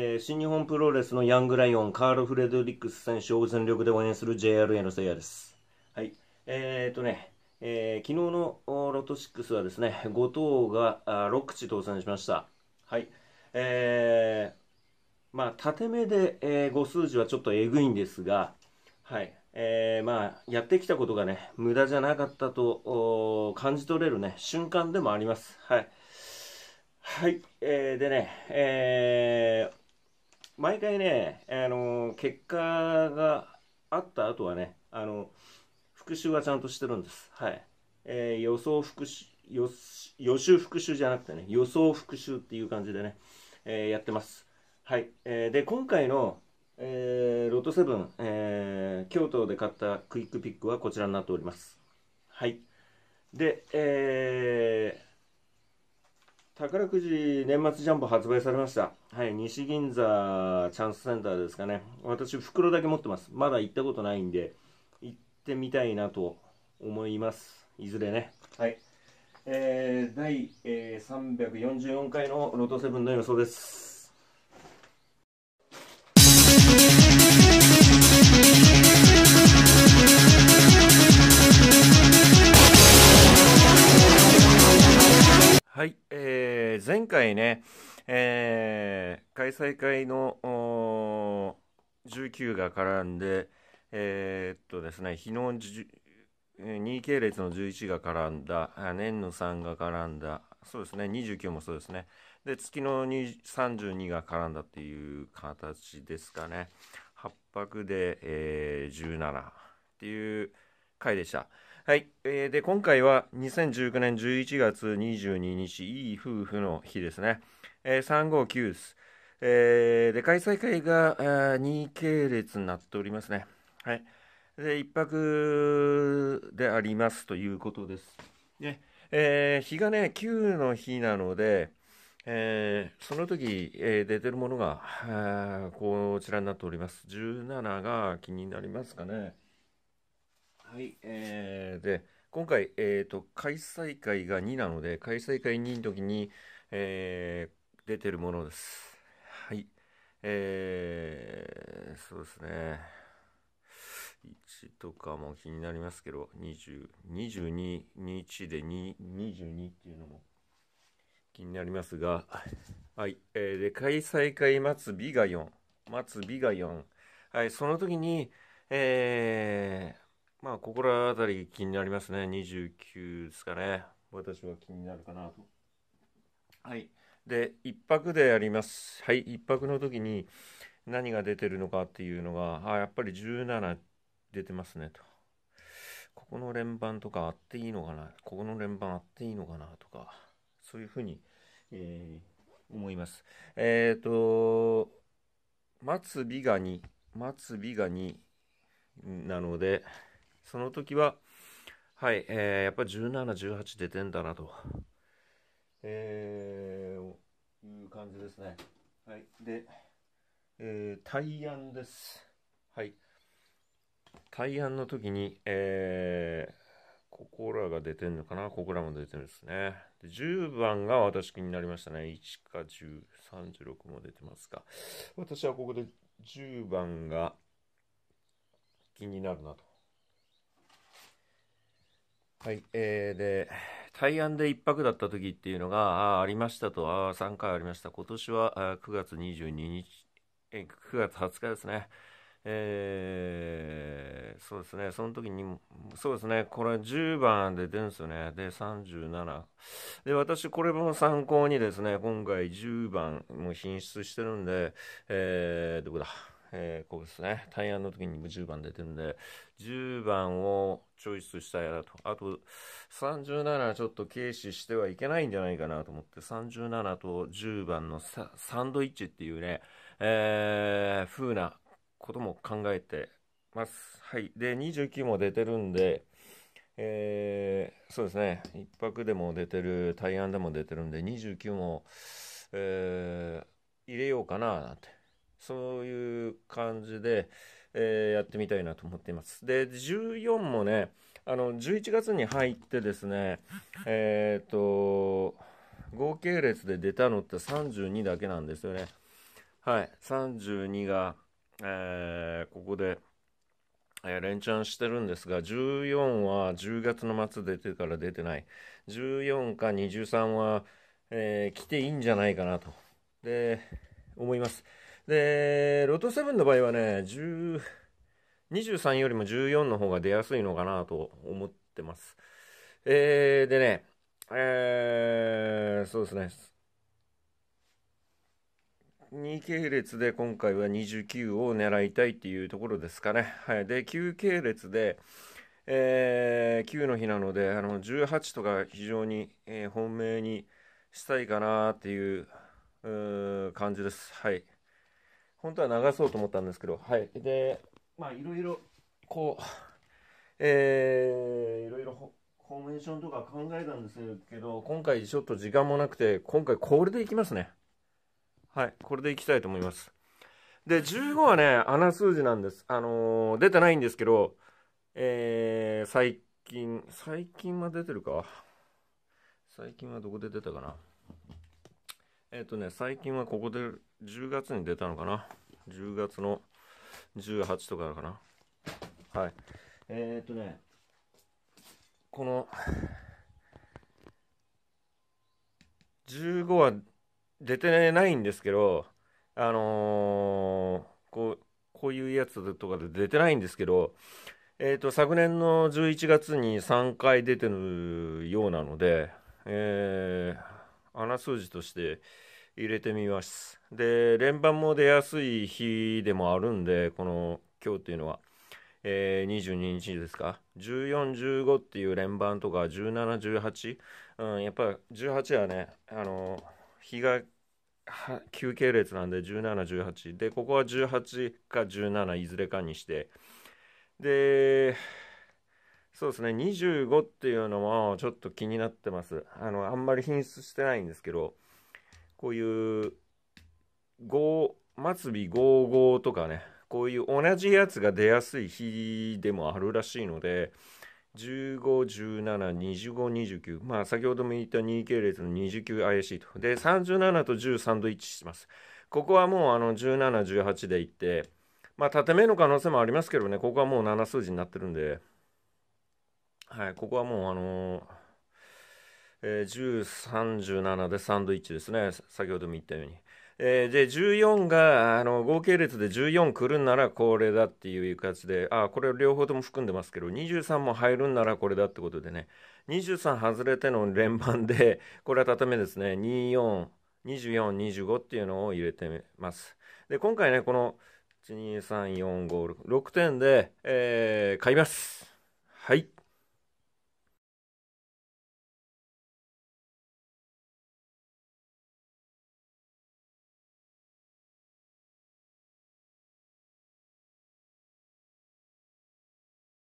えー、新日本プロレスのヤングライオン、カール・フレドリックス選手を全力で応援する JRA のせいやです。はい。えー、とね、えー、昨日のロト6はですね、5等が6口当選しました。はい。えー、まあ、縦目で、えー、5数字はちょっとえぐいんですが、はい。えー、まあ、やってきたことがね、無駄じゃなかったと感じ取れるね、瞬間でもあります。はい。はい。えー、でね、えー、毎回ね、あの結果があった後はね、あの復習はちゃんとしてるんです。はい。えー、予想復習予、予習復習じゃなくてね、予想復習っていう感じでね、えー、やってます。はい。えー、で、今回の、えー、ロットセブン、えー、京都で買ったクイックピックはこちらになっております。はい。で、えー、宝くじ年末ジャンボ発売されました。はい、西銀座チャンスセンターですかね。私、袋だけ持ってます。まだ行ったことないんで、行ってみたいなと思います。いずれね。はい。えー、第、えー、344回のロトセブンの予想です。前回ね、えー、開催会の19が絡んで、えー、っとですね、日の2系列の11が絡んだ、年の3が絡んだ、そうですね、29もそうですね、で月の32が絡んだっていう形ですかね、8泊で、えー、17っていう。回でした。はい、えー、で今回は2019年11月22日、いい夫婦の日ですね。えー、359です。えー、で開催会が2系列になっておりますね。はい、で1泊でありますということです。ねえー、日がね9の日なので、えー、その時、えー、出てるものがこちらになっております。17が気になりますかね。はい、えー、で今回、えーと、開催会が2なので開催会2の時に、えー、出てるものです。はいえー、そうですね1とかも気になりますけど20 22日で2 22っていうのも気になりますが、はいえー、で開催会待つ美が4待つ美が4、はい、その時に、えーまあ、ここら辺り気になりますね。29ですかね。私は気になるかなと。はい。で、1泊でやります。はい。1泊の時に何が出てるのかっていうのが、あ、やっぱり17出てますねと。ここの連番とかあっていいのかな。ここの連番あっていいのかなとか、そういうふうに、えー、思います。えっ、ー、と、松美が2、松美が2なので、その時は、はい、えー、やっぱり17、18出てんだなと、えー、いう感じですね。はい、で、えー、対案です。はい。対案の時に、えー、ここらが出てるのかなここらも出てるんですね。で10番が私気になりましたね。1か10、36も出てますか。私はここで10番が気になるなと。はい、えー、で対案で1泊だった時っていうのがありましたとあ3回ありました今年はあ9月22日え9月20日ですねえー、そうですねその時にそうですねこれ10番で出るんですよねで37で私これも参考にですね今回10番も品質してるんでえー、どこだえー、こうですね、対案の時にも10番出てるんで、10番をチョイスしたいなと。あと、37ちょっと軽視してはいけないんじゃないかなと思って、37と10番のサンドイッチっていうね、えー、風なことも考えてます。はい。で、29も出てるんで、えー、そうですね、1泊でも出てる、対案でも出てるんで、29も、えー、入れようかななんてそういう感じで、えー、やってみたいなと思っています。で、14もね、あの、11月に入ってですね、えっ、ー、と、合計列で出たのって32だけなんですよね。はい、32が、えー、ここで、えー、連チャンしてるんですが、14は10月の末出てから出てない。14か23は、えー、来ていいんじゃないかなと。で、思います。で、ロト7の場合はね、10 23よりも14の方が出やすいのかなと思ってます。えー、でね、えー、そうですね。2系列で今回は29を狙いたいっていうところですかね。はい、で、9系列で、えー、9の日なので、あの18とか非常に、えー、本命にしたいかなっていう感じです。はい。本当は流そうと思ったんですけど、はい。で、まあ、いろいろ、こう、えー、いろいろフォーメーションとか考えたんですけど、今回ちょっと時間もなくて、今回これでいきますね。はい、これでいきたいと思います。で、15はね、穴数字なんです。あのー、出てないんですけど、えー、最近、最近は出てるか最近はどこで出たかなえっ、ー、とね、最近はここで10月に出たのかな10月の18とかかなはいえー、っとねこの15は出てないんですけどあのー、こうこういうやつとかで出てないんですけどえーと、昨年の11月に3回出てるようなので、えー、穴数字として入れてみます。で、連番も出やすい日でもあるんで、この今日っていうのは、えー、22日ですか、14、15っていう連番とか、17、18、うん、やっぱり18はね、あの、日が休憩列なんで、17、18、で、ここは18か17、いずれかにして、で、そうですね、25っていうのもちょっと気になってます。あの、あんまり品質してないんですけど、こういう5末尾55とかねこういう同じやつが出やすい日でもあるらしいので15172529まあ先ほども言った2系列の29怪しいとで37と10サンドイッチしますここはもうあの1718でいってまあ縦目の可能性もありますけどねここはもう7数字になってるんではいここはもうあのーえー、1037でサンドイッチですね先ほども言ったように。えー、で14があの合計列で14来るんならこれだっていう形であこれ両方とも含んでますけど23も入るんならこれだってことでね23外れての連番で これは畳ですね242425っていうのを入れてますで今回ねこの1234566点で、えー、買いますはい